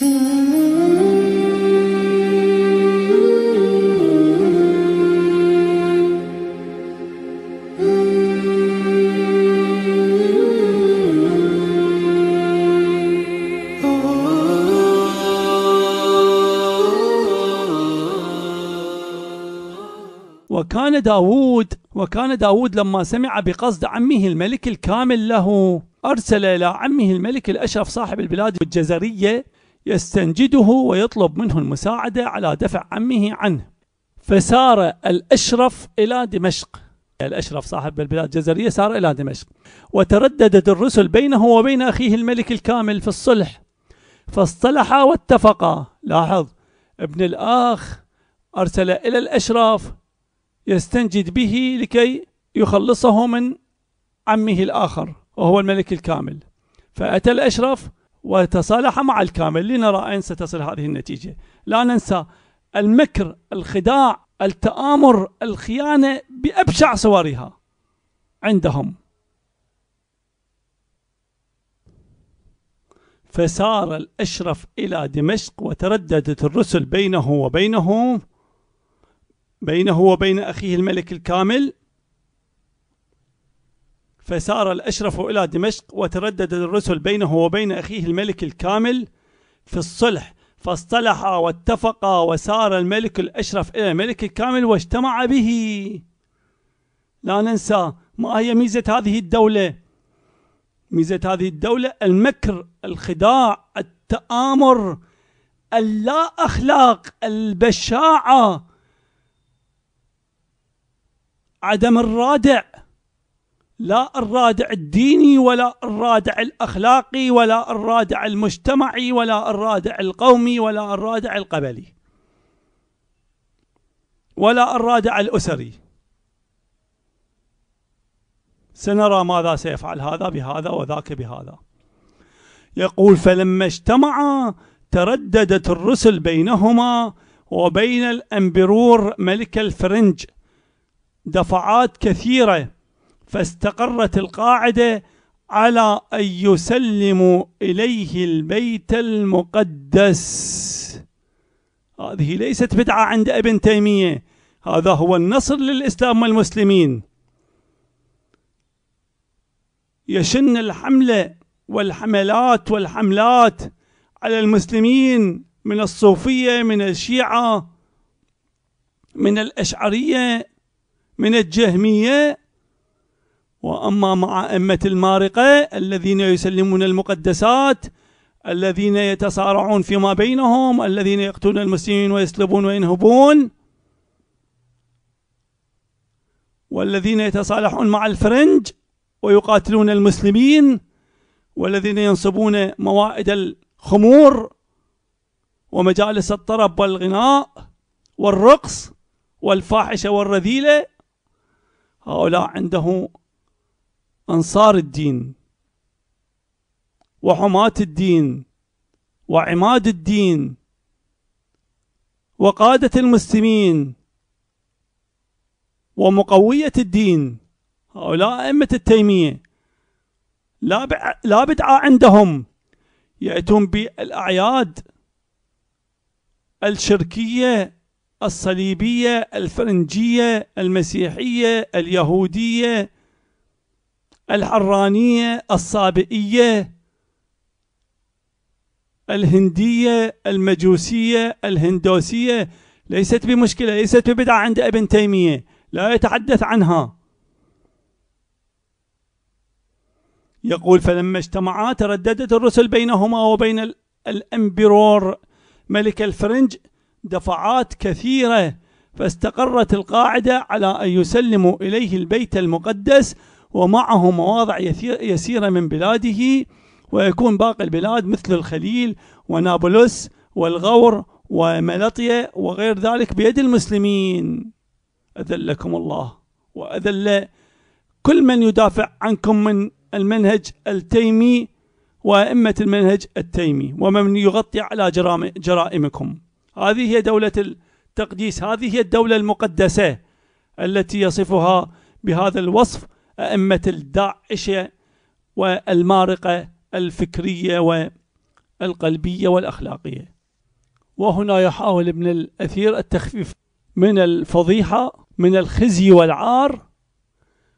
وكان داود وكان داود لما سمع بقصد عمه الملك الكامل له أرسل إلى عمه الملك الأشرف صاحب البلاد الجزرية يستنجده ويطلب منه المساعدة على دفع عمه عنه فسار الأشرف إلى دمشق الأشرف صاحب البلاد الجزرية سار إلى دمشق وترددت الرسل بينه وبين أخيه الملك الكامل في الصلح فاصطلحا واتفقا لاحظ ابن الأخ أرسل إلى الأشرف يستنجد به لكي يخلصه من عمه الآخر وهو الملك الكامل فأتى الأشرف وتصالح مع الكامل لنرى أين ستصل هذه النتيجة لا ننسى المكر الخداع التآمر الخيانة بأبشع صورها عندهم فسار الأشرف إلى دمشق وترددت الرسل بينه وبينه بينه وبين أخيه الملك الكامل فسار الأشرف إلى دمشق وتردد الرسل بينه وبين أخيه الملك الكامل في الصلح فاصطلحا واتفقا وسار الملك الأشرف إلى الملك الكامل واجتمع به لا ننسى ما هي ميزة هذه الدولة ميزة هذه الدولة المكر الخداع التآمر اللا أخلاق البشاعة عدم الرادع لا الرادع الديني ولا الرادع الاخلاقي ولا الرادع المجتمعي ولا الرادع القومي ولا الرادع القبلي ولا الرادع الاسري سنرى ماذا سيفعل هذا بهذا وذاك بهذا يقول فلما اجتمعا ترددت الرسل بينهما وبين الامبرور ملك الفرنج دفعات كثيره فاستقرت القاعدة على أن يسلموا إليه البيت المقدس هذه ليست بدعة عند ابن تيمية هذا هو النصر للإسلام والمسلمين يشن الحملة والحملات والحملات على المسلمين من الصوفية من الشيعة من الأشعرية من الجهمية واما مع ائمه المارقه الذين يسلمون المقدسات الذين يتصارعون فيما بينهم الذين يقتلون المسلمين ويسلبون وينهبون والذين يتصالحون مع الفرنج ويقاتلون المسلمين والذين ينصبون موائد الخمور ومجالس الطرب والغناء والرقص والفاحشه والرذيله هؤلاء عنده أنصار الدين وحماة الدين وعماد الدين وقادة المسلمين ومقوية الدين هؤلاء أئمة التيمية لا لا بدعة عندهم يأتون بالأعياد الشركية الصليبية الفرنجية المسيحية اليهودية الحرانية الصابئية الهندية المجوسية الهندوسية ليست بمشكلة ليست ببدعة عند ابن تيمية لا يتحدث عنها يقول فلما اجتمعا ترددت الرسل بينهما وبين الامبرور ملك الفرنج دفعات كثيرة فاستقرت القاعدة على أن يسلموا إليه البيت المقدس ومعه مواضع يسيرة من بلاده ويكون باقي البلاد مثل الخليل ونابلس والغور وملطية وغير ذلك بيد المسلمين أذلكم الله وأذل كل من يدافع عنكم من المنهج التيمي وأئمة المنهج التيمي ومن يغطي على جرائمكم هذه هي دولة التقديس هذه هي الدولة المقدسة التي يصفها بهذا الوصف أئمة الداعشة والمارقة الفكرية والقلبية والأخلاقية وهنا يحاول ابن الأثير التخفيف من الفضيحة من الخزي والعار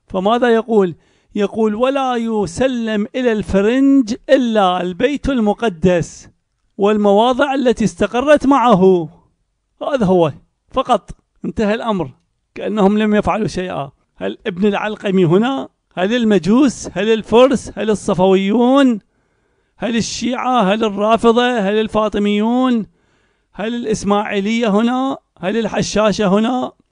فماذا يقول؟ يقول ولا يسلم إلى الفرنج إلا البيت المقدس والمواضع التي استقرت معه هذا هو فقط انتهى الأمر كأنهم لم يفعلوا شيئا هل ابن العلقمي هنا هل المجوس هل الفرس هل الصفويون هل الشيعة هل الرافضة هل الفاطميون هل الإسماعيلية هنا هل الحشاشة هنا